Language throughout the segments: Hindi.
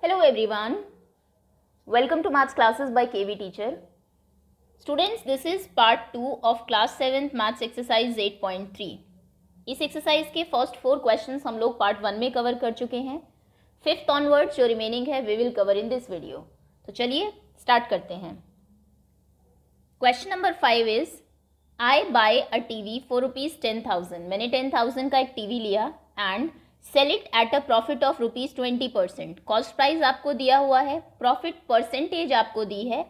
Hello everyone. Welcome to maths classes teacher students this is part two of class of maths exercise eight point 8.3. इस एक्सरसाइज के फर्स्ट फोर क्वेश्चंस हम लोग पार्ट वन में कवर कर चुके हैं फिफ्थ ऑनवर्ड जो रिमेनिंग है we will cover in this video तो चलिए स्टार्ट करते हैं question number five is I buy a V for rupees ten thousand मैंने टेन थाउजेंड का एक टी लिया and sell it at a profit of rupees twenty percent cost price आपको दिया हुआ है प्रॉफिट परसेंटेज आपको दी है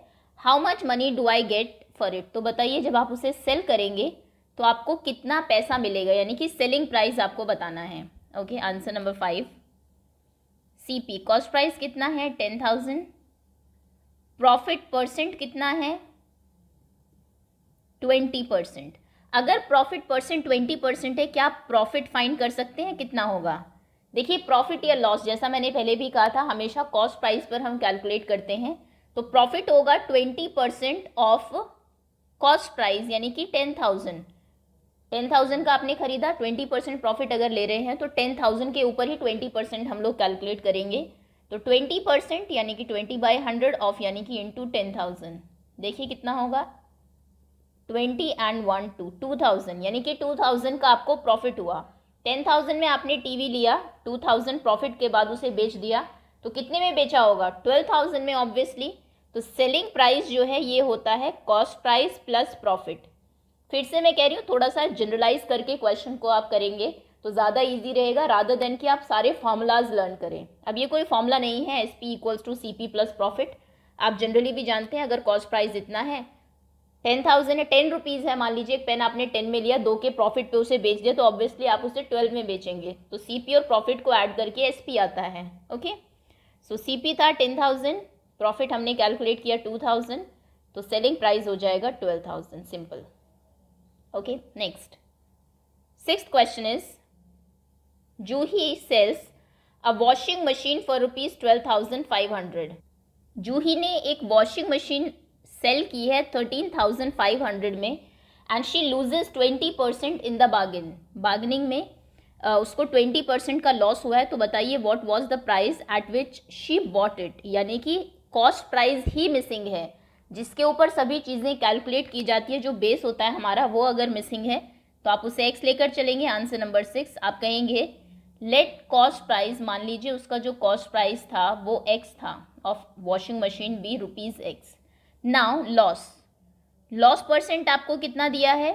how much money do I get for it तो बताइए जब आप उसे सेल करेंगे तो आपको कितना पैसा मिलेगा यानी कि सेलिंग प्राइस आपको बताना है okay answer number five C P cost price कितना है टेन थाउजेंड प्रॉफिट परसेंट कितना है ट्वेंटी परसेंट अगर प्रॉफिट परसेंट ट्वेंटी परसेंट है क्या आप प्रॉफिट फाइंड कर सकते हैं कितना होगा देखिए प्रॉफिट या लॉस जैसा मैंने पहले भी कहा था हमेशा कॉस्ट प्राइस पर हम कैलकुलेट करते हैं तो प्रॉफिट होगा twenty percent of cost price यानी कि टेन थाउजेंड टेन थाउजेंड का आपने खरीदा ट्वेंटी परसेंट प्रॉफिट अगर ले रहे हैं तो टेन थाउजेंड के ऊपर ही ट्वेंटी परसेंट हम लोग कैलकुलेट करेंगे तो ट्वेंटी परसेंट यानी कि ट्वेंटी बाई हंड्रेड ऑफ यानी कि इंटू टेन थाउजेंड देखिए कितना होगा twenty and one two two thousand यानी कि टू थाउजेंड का आपको प्रॉफिट हुआ टेन थाउजेंड में आपने टीवी लिया टू थाउजेंड प्रॉफिट के बाद उसे बेच दिया तो कितने में बेचा होगा ट्वेल्व थाउजेंड में ऑब्वियसली तो सेलिंग प्राइस जो है ये होता है कॉस्ट प्राइस प्लस प्रॉफिट फिर से मैं कह रही हूँ थोड़ा सा जनरलाइज करके क्वेश्चन को आप करेंगे तो ज़्यादा ईजी रहेगा राधा देन कि आप सारे फार्मूलाज लर्न करें अब ये कोई फार्मूला नहीं है S P equals to C P plus profit आप जनरली भी जानते हैं अगर कॉस्ट प्राइस इतना है टेन थाउजेंड है टेन रुपीज़ है मान लीजिए एक पेन आपने टेन में लिया दो के प्रॉफिट पे उसे बेच दिया तो ऑब्वियसली आप उसे ट्वेल्व में बेचेंगे तो सीपी और प्रॉफिट को ऐड करके एसपी आता है ओके सो सीपी था टेन थाउजेंड प्रॉफिट हमने कैलकुलेट किया टू थाउजेंड तो सेलिंग प्राइस हो जाएगा twelve thousand simple okay next six question is Juhi sells a washing machine for rupees twelve thousand five hundred Juhi ने एक वॉशिंग मशीन सेल की है थर्टीन थाउजेंड फाइव हंड्रेड में and she loses twenty percent in the bargain bargaining में uh, उसको ट्वेंटी परसेंट का लॉस हुआ है तो बताइए what was the price at which she what it यानी कि कॉस्ट प्राइज ही मिसिंग है जिसके ऊपर सभी चीज़ें कैलकुलेट की जाती है जो बेस होता है हमारा वो अगर मिसिंग है तो आप उसे एक्स लेकर चलेंगे आंसर नंबर सिक्स आप कहेंगे लेट कॉस्ट प्राइस मान लीजिए उसका जो कॉस्ट प्राइस था वो एक्स था of washing machine be rupees X now loss loss percent आपको कितना दिया है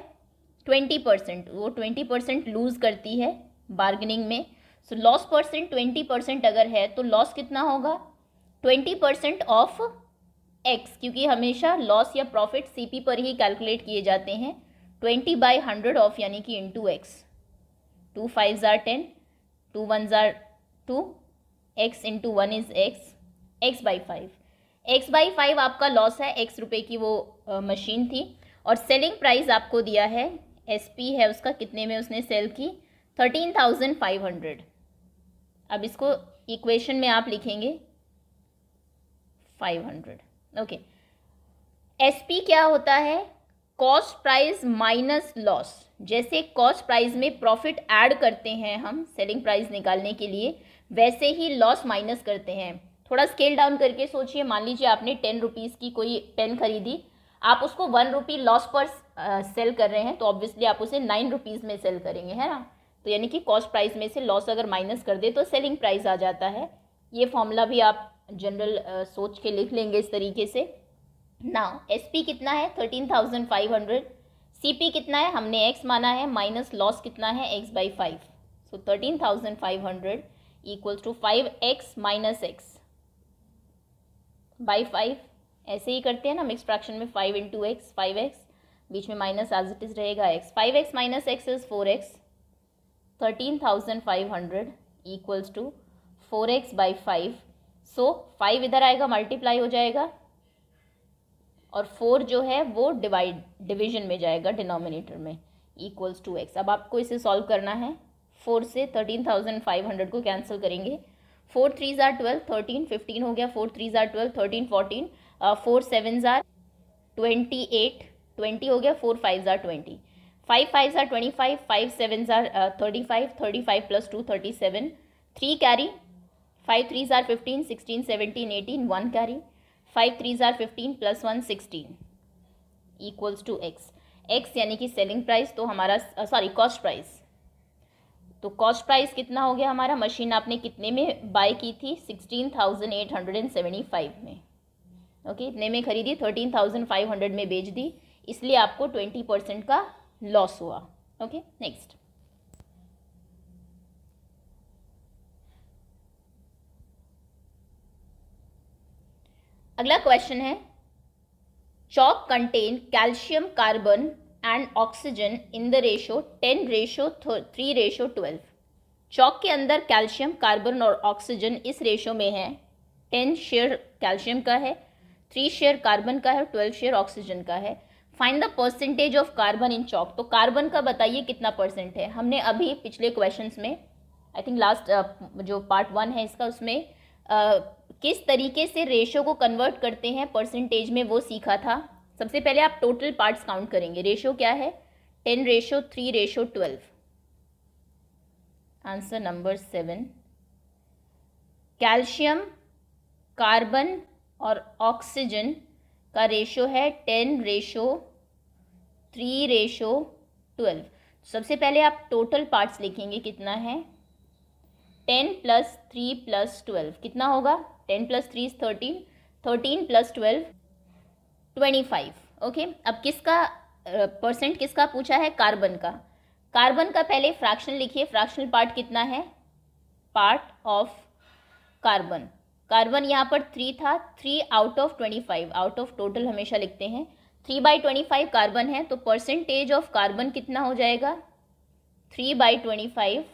ट्वेंटी परसेंट वो ट्वेंटी परसेंट लूज करती है बार्गेनिंग में so loss percent twenty percent अगर है तो लॉस कितना होगा ट्वेंटी परसेंट ऑफ एक्स क्योंकि हमेशा लॉस या प्रॉफिट सीपी पर ही कैलकुलेट किए जाते हैं ट्वेंटी बाई हंड्रेड ऑफ यानी कि into X two five ज़ार टेन टू वन ज़ार two X into one is X X by five X by five आपका लॉस है एक्स रुपये की वो मशीन थी और सेलिंग प्राइस आपको दिया है एस पी है उसका कितने में उसने सेल की थर्टीन थाउजेंड फाइव हंड्रेड अब इसको इक्वेशन में आप लिखेंगे five hundred okay S P क्या होता है कॉस्ट प्राइस माइनस लॉस जैसे कॉस्ट प्राइस में प्रॉफिट ऐड करते हैं हम सेलिंग प्राइस निकालने के लिए वैसे ही लॉस माइनस करते हैं थोड़ा स्केल डाउन करके सोचिए मान लीजिए आपने टेन रुपीज़ की कोई पेन खरीदी आप उसको वन रुपी लॉस पर सेल कर रहे हैं तो ऑब्वियसली आप उसे नाइन रुपीज़ में सेल करेंगे है ना तो यानी कि कॉस्ट प्राइस में से लॉस अगर माइनस कर दे तो सेलिंग प्राइस आ जाता है ये फॉर्मूला भी आप जनरल सोच के लिख लेंगे इस तरीके से ना एस पी कितना है thirteen thousand five hundred C P कितना है हमने एक्स माना है माइनस लॉस कितना है X by five so thirteen thousand five hundred equals to five X minus X by five ऐसे ही करते हैं ना मिक्स फ्रैक्शन में five into X five X बीच में माइनस एज इट इज़ रहेगा X five X minus X is four X thirteen thousand five hundred equals to four X by five so five इधर आएगा मल्टीप्लाई हो जाएगा और फोर जो है वो डिवाइड डिवीजन में जाएगा डिनोमिनेटर में इक्वल्स टू एक्स अब आपको इसे सॉल्व करना है फोर से थर्टीन थाउजेंड फाइव हंड्रेड को कैंसिल करेंगे फोर थ्री ज़ार ट्वेल्व थर्टीन फिफ्टीन हो गया फोर थ्री ज़ार twelve thirteen fourteen four seven ज़ार ट्वेंटी एट ट्वेंटी हो गया फोर फाइव ज़ार ट्वेंटी फाइव फाइव ज़ार ट्वेंटी फाइव फाइव सेवन ज़ार thirty five thirty five plus two thirty seven three carry five three ज़ार fifteen sixteen seventeen eighteen one carry five three ज़ार fifteen plus one sixteen equals to X X यानी कि सेलिंग प्राइस तो हमारा सॉरी कॉस्ट प्राइस तो कॉस्ट प्राइस कितना हो गया हमारा मशीन आपने कितने में बाय की थी sixteen thousand eight hundred and seventy five में ओके इतने में खरीदी थर्टीन थाउजेंड फाइव हंड्रेड में बेच दी इसलिए आपको ट्वेंटी परसेंट का लॉस हुआ ओके नेक्स्ट अगला क्वेश्चन है chalk contain calcium carbon and oxygen in the ratio ten ratio three ratio twelve chalk के अंदर कैल्शियम कार्बन और ऑक्सीजन इस रेशो में है टेन शेयर कैल्शियम का है थ्री शेयर कार्बन का है और ट्वेल्व शेयर ऑक्सीजन का है find the percentage of carbon in chalk तो कार्बन का बताइए कितना परसेंट है हमने अभी पिछले क्वेश्चन में आई थिंक लास्ट जो पार्ट वन है इसका उसमें uh, किस तरीके से रेशो को कन्वर्ट करते हैं परसेंटेज में वो सीखा था सबसे पहले आप टोटल पार्ट्स काउंट करेंगे रेशो क्या है ten ratio three ratio twelve answer number seven calcium carbon और ऑक्सीजन का रेशो है ten ratio three ratio twelve सबसे पहले आप टोटल पार्ट्स लिखेंगे कितना है ten plus three plus twelve कितना होगा ten plus three is thirteen thirteen plus twelve twenty five okay अब किसका परसेंट किसका पूछा है कार्बन का कार्बन का पहले फ्रैक्शन लिखिए फ्रैक्शनल पार्ट कितना है पार्ट ऑफ कार्बन कार्बन यहाँ पर थ्री था three out of twenty five out of total हमेशा लिखते हैं three by twenty five carbon है तो परसेंटेज ऑफ कार्बन कितना हो जाएगा three by twenty five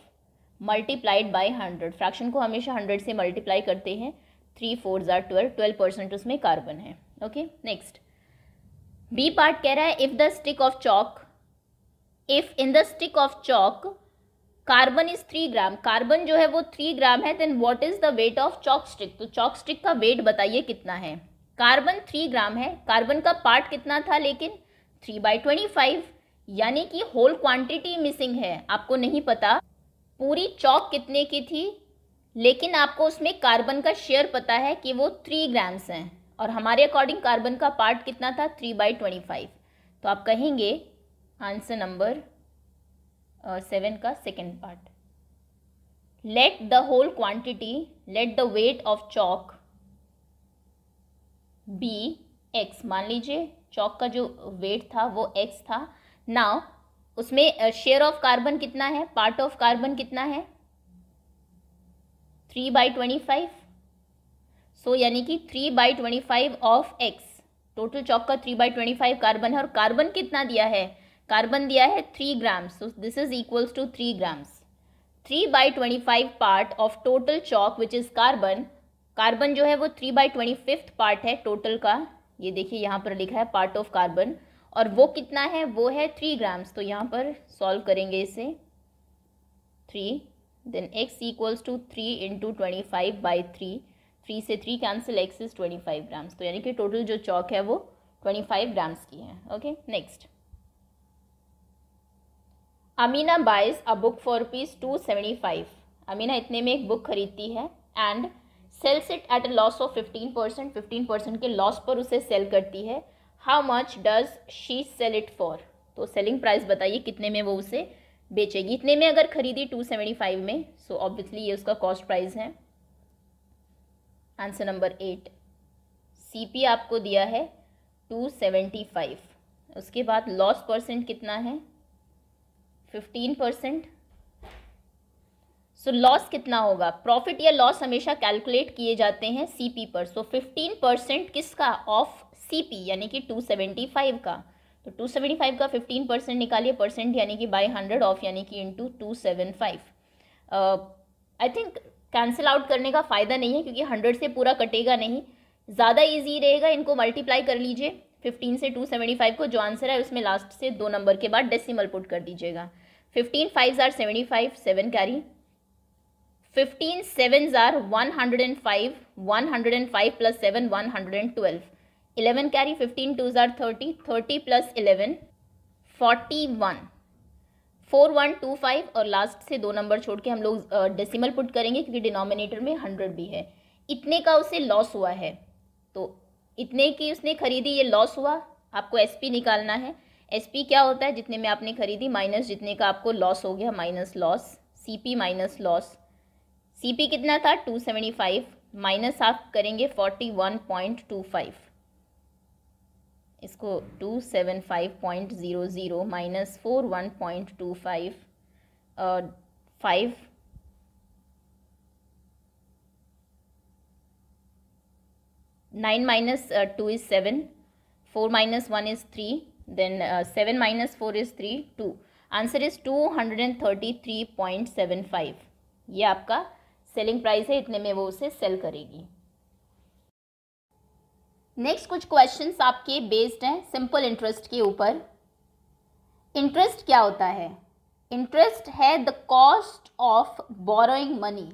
multiplied by hundred fraction को हमेशा हंड्रेड से मल्टीप्लाई करते हैं थ्री फोर ज़ार ट्वेल्व ट्वेल्व परसेंट उसमें कार्बन है ओके नेक्स्ट बी पार्ट कह रहा है if the stick of chalk if in the stick of Chowk carbon is three gram carbon जो है वो थ्री ग्राम है then what is the weight of chalk stick तो चौक स्टिक का वेट बताइए कितना है कार्बन थ्री ग्राम है कार्बन का पार्ट कितना था लेकिन थ्री बाई ट्वेंटी फाइव यानी कि होल क्वांटिटी मिसिंग है आपको नहीं पता पूरी चौक कितने की थी लेकिन आपको उसमें कार्बन का शेयर पता है कि वो थ्री ग्राम्स हैं और हमारे अकॉर्डिंग कार्बन का पार्ट कितना था थ्री बाई ट्वेंटी फाइव तो आप कहेंगे आंसर नंबर सेवन का second part let the whole quantity let the weight of chalk be X मान लीजिए चौक का जो वेट था वो एक्स था नाउ उसमें शेयर ऑफ कार्बन कितना है पार्ट ऑफ कार्बन कितना है three by twenty five so so, यानी कि three by twenty five of X total chalk का three by twenty five carbon है और कार्बन कितना दिया है कार्बन दिया है three grams so this is equals to three grams three by twenty five part of total chalk which is carbon carbon जो है वो three by twenty fifth part है टोटल का ये देखिए यहाँ पर लिखा है पार्ट ऑफ कार्बन और वो कितना है वो है थ्री ग्राम्स तो यहाँ पर सॉल्व करेंगे इसे three then X equals to three into twenty five by three three से three cancel X is twenty five grams तो यानी कि टोटल जो चौक है वो ट्वेंटी फाइव ग्राम्स की है okay next Amina buys a book for rupees two seventy five Amina इतने में एक बुक खरीदती है and sells it at a loss of fifteen percent fifteen percent के लॉस पर उसे सेल करती है how much does she sell it for तो सेलिंग प्राइस बताइए कितने में वो उसे बेचेगी इतने में अगर खरीदी टू सेवेंटी फाइव में सो so ऑब्वियसली ये उसका कॉस्ट प्राइस है आंसर नंबर एट सीपी आपको दिया है टू सेवेंटी फाइव उसके बाद लॉस परसेंट कितना है फिफ्टीन परसेंट सो लॉस कितना होगा प्रॉफिट या लॉस हमेशा कैलकुलेट किए जाते हैं सीपी पर सो फिफ्टीन परसेंट किसका ऑफ सीपी यानी कि टू सेवेंटी फाइव का तो टू सेवेंटी फाइव का फिफ्टीन परसेंट निकालिए परसेंट यानी कि बाई हंड्रेड ऑफ यानी कि into two seven five I think cancel out करने का फ़ायदा नहीं है क्योंकि हंड्रेड से पूरा कटेगा नहीं ज़्यादा ईजी रहेगा इनको मल्टीप्लाई कर लीजिए फिफ्टीन से टू सेवेंटी फाइव को जो आंसर है उसमें लास्ट से दो नंबर के बाद डेसिमल पुट कर दीजिएगा फिफ्टीन फाइव जार seventy five seven carry fifteen seven जार one hundred and five one hundred and five plus seven one hundred and twelve eleven carry fifteen two ज़ार thirty thirty plus eleven forty one four one two five और लास्ट से दो नंबर छोड़ के हम लोग डेसिमल पुट करेंगे क्योंकि डिनोमिनेटर में हंड्रेड भी है इतने का उसे लॉस हुआ है तो इतने की उसने खरीदी ये लॉस हुआ आपको एसपी निकालना है एसपी क्या होता है जितने में आपने खरीदी माइनस जितने का आपको लॉस हो गया minus loss P minus loss P कितना था टू सेवेंटी फाइव माइनस आप करेंगे forty one point two five इसको two seven five point zero zero minus four one point two five five nine minus two is seven four minus one is three then seven minus four is three two answer is two hundred and thirty three point seven five ये आपका सेलिंग प्राइस है इतने में वो उसे सेल करेगी नेक्स्ट कुछ क्वेश्चंस आपके बेस्ड हैं सिंपल इंटरेस्ट के ऊपर इंटरेस्ट क्या होता है इंटरेस्ट है the cost of borrowing money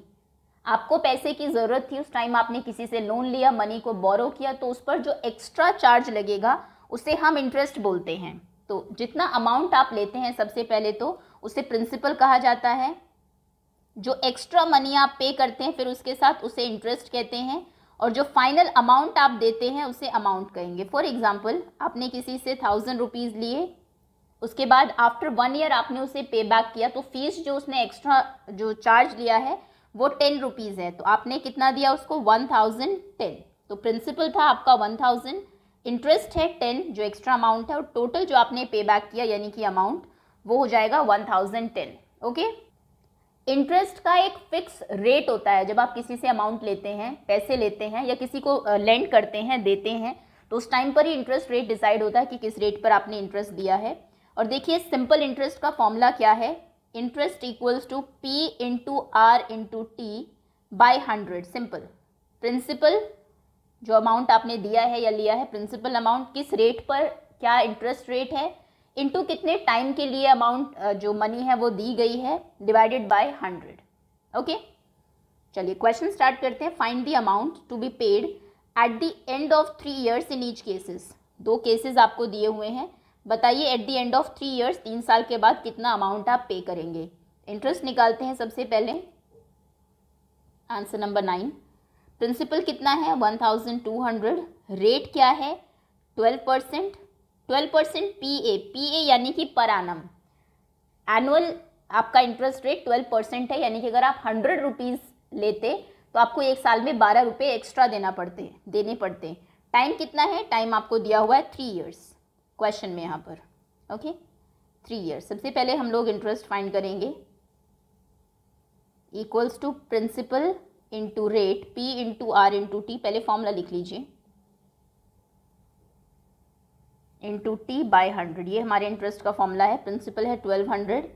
आपको पैसे की ज़रूरत थी उस टाइम आपने किसी से लोन लिया मनी को बोरो किया तो उस पर जो एक्स्ट्रा चार्ज लगेगा उसे हम इंटरेस्ट बोलते हैं तो जितना अमाउंट आप लेते हैं सबसे पहले तो उसे प्रिंसिपल कहा जाता है जो एक्स्ट्रा मनी आप पे करते हैं फिर उसके साथ उसे इंटरेस्ट कहते हैं और जो फाइनल अमाउंट आप देते हैं उसे अमाउंट कहेंगे फॉर एग्जाम्पल आपने किसी से थाउजेंड रुपीज़ लिए उसके बाद आफ्टर वन ईयर आपने उसे पे बैक किया तो फीस जो उसने एक्स्ट्रा जो चार्ज लिया है वो टेन रुपीज़ है तो आपने कितना दिया उसको वन थाउजेंड टेन तो प्रिंसिपल था आपका वन थाउजेंड इंटरेस्ट है टेन जो एक्स्ट्रा अमाउंट है और टोटल जो आपने पे बैक किया यानी कि अमाउंट वो हो जाएगा one thousand ten okay interest का एक फिक्स रेट होता है जब आप किसी से अमाउंट लेते हैं पैसे लेते हैं या किसी को लेंड करते हैं देते हैं तो उस टाइम पर ही इंटरेस्ट रेट डिसाइड होता है कि किस रेट पर आपने इंटरेस्ट दिया है और देखिए सिंपल इंटरेस्ट का फॉर्मूला क्या है interest equals to P into R into T by hundred simple principal जो अमाउंट आपने दिया है या लिया है प्रिंसिपल अमाउंट किस रेट पर क्या इंटरेस्ट रेट है इनटू कितने टाइम के लिए अमाउंट जो मनी है वो दी गई है डिवाइडेड बाय हंड्रेड ओके चलिए क्वेश्चन स्टार्ट करते हैं find the amount to be paid at the end of three years in each cases दो केसेस आपको दिए हुए हैं बताइए at the end of three years तीन साल के बाद कितना अमाउंट आप पे करेंगे इंटरेस्ट निकालते हैं सबसे पहले आंसर नंबर नाइन प्रिंसिपल कितना है one thousand two hundred rate क्या है twelve percent twelve percent P A P A यानी कि पर आनम एनुअल आपका इंटरेस्ट रेट ट्वेल्व परसेंट है यानी कि अगर आप हंड्रेड रुपीज़ लेते तो आपको एक साल में बारह रुपये एक्स्ट्रा देना पड़ते देने पड़ते टाइम कितना है टाइम आपको दिया हुआ है थ्री ईयर्स क्वेश्चन में यहाँ पर ओके थ्री ईयर्स सबसे पहले हम लोग इंटरेस्ट फाइंड करेंगे equals to principal into rate P into R into T पहले फॉर्मूला लिख लीजिए इंटू टी बाई हंड्रेड ये हमारे इंटरेस्ट का फॉर्मूला है प्रिंसिपल है ट्वेल्व हंड्रेड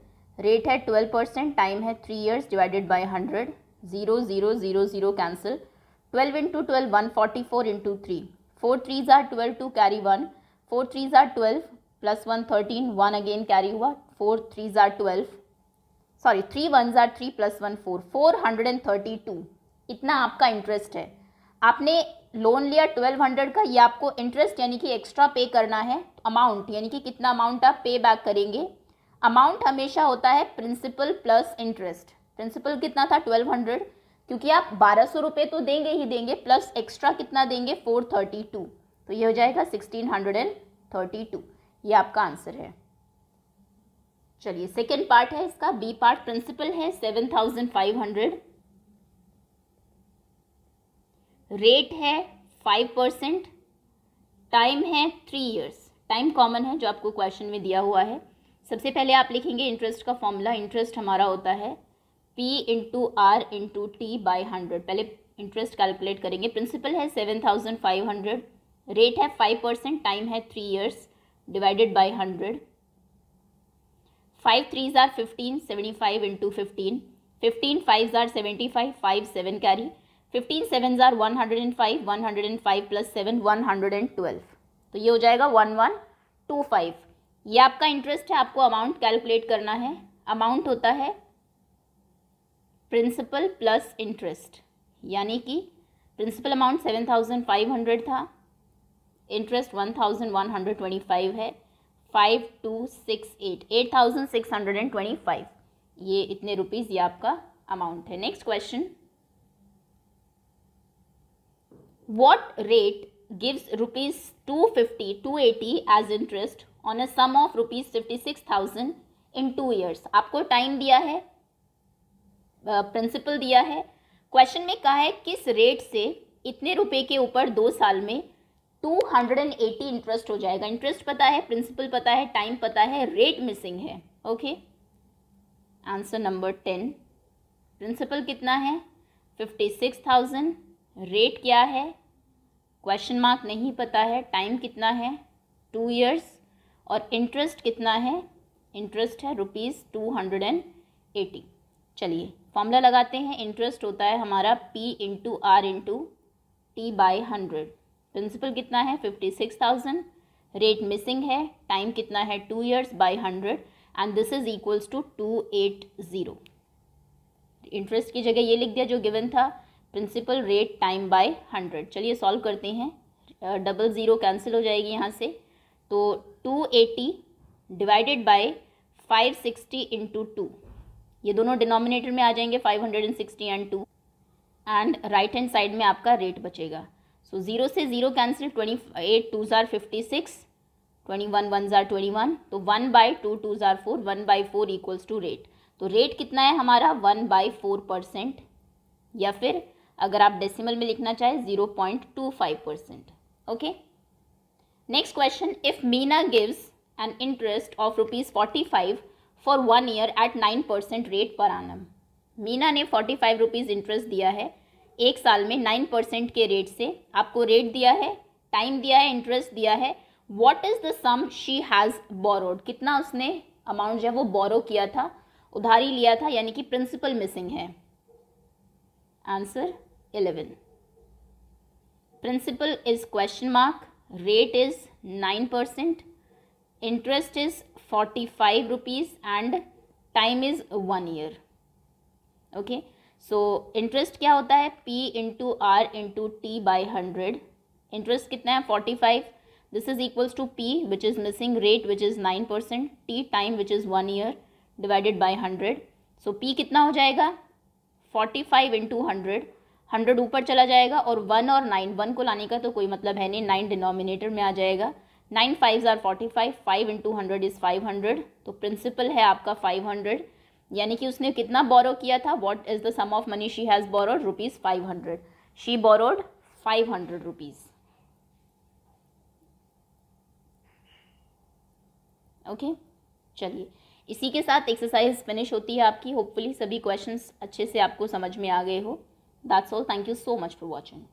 रेट है ट्वेल्व परसेंट टाइम है three years divided by hundred zero zero zero zero cancel twelve into twelve one forty four into three four three ज़ार twelve two carry one four three ज़ार twelve plus one thirteen one again carry हुआ फोर थ्री ज़ार ट्वेल्व सॉरी थ्री वन ज़ार three plus one four four hundred and thirty two इतना आपका इंटरेस्ट है आपने लोन लिया ट्वेल्व हंड्रेड का ये आपको इंटरेस्ट यानी कि एक्स्ट्रा पे करना है अमाउंट यानी कि कितना अमाउंट आप पे बैक करेंगे अमाउंट हमेशा होता है प्रिंसिपल प्लस इंटरेस्ट प्रिंसिपल कितना था ट्वेल्व हंड्रेड क्योंकि आप बारह सौ रुपये तो देंगे ही देंगे प्लस एक्स्ट्रा कितना देंगे फोर थर्टी टू तो ये हो जाएगा sixteen hundred and thirty two ये आपका आंसर है चलिए सेकेंड पार्ट है इसका बी पार्ट प्रिंसिपल है seven thousand five hundred rate है फाइव परसेंट टाइम है थ्री ईयर्स टाइम कॉमन है जो आपको क्वेश्चन में दिया हुआ है सबसे पहले आप लिखेंगे इंटरेस्ट का फॉर्मूला इंटरेस्ट हमारा होता है P into R into T by hundred पहले इंटरेस्ट कैलकुलेट करेंगे प्रिंसिपल है seven thousand five hundred rate है फाइव परसेंट टाइम है three years divided by hundred five three ज़ार fifteen seventy five into fifteen fifteen five ज़ार seventy five five seven carry fifteen seven are one hundred and five one hundred and five plus seven one hundred and twelve तो ये हो जाएगा वन वन टू फाइव ये आपका इंटरेस्ट है आपको अमाउंट कैलकुलेट करना है अमाउंट होता है प्रिंसिपल प्लस इंटरेस्ट यानी कि principal amount seven thousand five hundred था interest one thousand one hundred twenty five है five two six eight eight thousand six hundred and twenty five ये इतने रुपीज़ ये आपका अमाउंट है next question what rate rupees two fifty two eighty as interest on interest sum of rupees fifty six thousand in two years आपको टाइम दिया है प्रिंसिपल दिया है क्वेश्चन में कहा है किस रेट से इतने रुपए के ऊपर दो साल में two hundred and eighty interest हो जाएगा इंटरेस्ट पता है प्रिंसिपल पता है टाइम पता है रेट मिसिंग है okay answer number ten principal कितना है फिफ्टी सिक्स थाउजेंड रेट क्या है क्वेश्चन मार्क नहीं पता है टाइम कितना है टू ईयर्स और इंटरेस्ट कितना है इंटरेस्ट है rupees two hundred and eighty चलिए फॉर्मूला लगाते हैं इंटरेस्ट होता है हमारा P into R into T by hundred principal कितना है fifty six thousand rate missing है टाइम कितना है two years by hundred and this is equals to two eight zero interest की जगह ये लिख दिया जो गिवन था principal rate time by hundred चलिए सॉल्व करते हैं डबल ज़ीरो कैंसिल हो जाएगी यहाँ से तो two eighty divided by five sixty into two ये दोनों डिनोमिनेटर में आ जाएंगे five hundred and sixty and two and right hand side में आपका रेट बचेगा सो so, ज़ीरो से zero cancel twenty eight two ज़ार fifty six twenty one one ज़ार ट्वेंटी वन तो वन बाई टू टू ज़ार four one by four equals to rate तो रेट कितना है हमारा वन बाई फोर परसेंट या फिर अगर आप डेसिमल में लिखना चाहें zero point two five percent okay next question if Meena gives an interest of rupees forty five for one year at nine percent rate per annum Meena ने फोर्टी फाइव रुपीज़ इंटरेस्ट दिया है एक साल में नाइन परसेंट के रेट से आपको रेट दिया है टाइम दिया है इंटरेस्ट दिया है what is the sum she has borrowed कितना उसने अमाउंट जो है वो बोरो किया था उधारी लिया था यानी कि प्रिंसिपल मिसिंग है answer 11 principal is question mark rate is 9% interest is 45 rupees and time is 1 year okay so interest क्या होता है p into R into T by hundred interest कितना है forty five this is equals to P which is missing rate which is nine percent T time which is one year divided by hundred so p कितना हो जाएगा forty five into hundred hundred ऊपर चला जाएगा और वन और नाइन वन को लाने का तो कोई मतलब है नहीं नाइन डिनोमिनेटर में आ जाएगा nine five R forty five five into hundred is five hundred तो प्रिंसिपल है आपका फाइव हंड्रेड यानी कि उसने कितना बोरो किया था what is the sum of money she has borrowed rupees five hundred she borrowed five hundred rupees okay चलिए इसी के साथ एक्सरसाइज फिनिश होती है आपकी होपफुली सभी क्वेश्चंस अच्छे से आपको समझ में आ गए हो That's all. Thank you so much for watching.